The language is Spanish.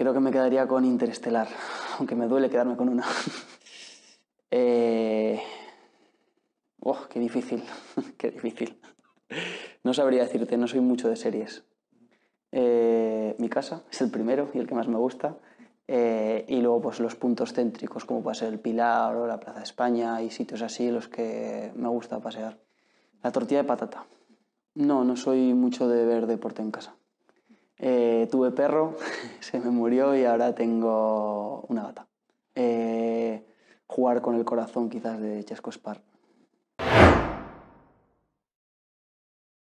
creo que me quedaría con Interestelar, aunque me duele quedarme con una. eh... Oh, qué difícil, qué difícil. No sabría decirte, no soy mucho de series. Eh, mi casa es el primero y el que más me gusta. Eh, y luego pues los puntos céntricos como puede ser el Pilar o la Plaza de España y sitios así los que me gusta pasear. La tortilla de patata. No, no soy mucho de ver deporte en casa. Eh, tuve perro, se me murió y ahora tengo una gata. Eh, jugar con el corazón quizás de Chesco Spar.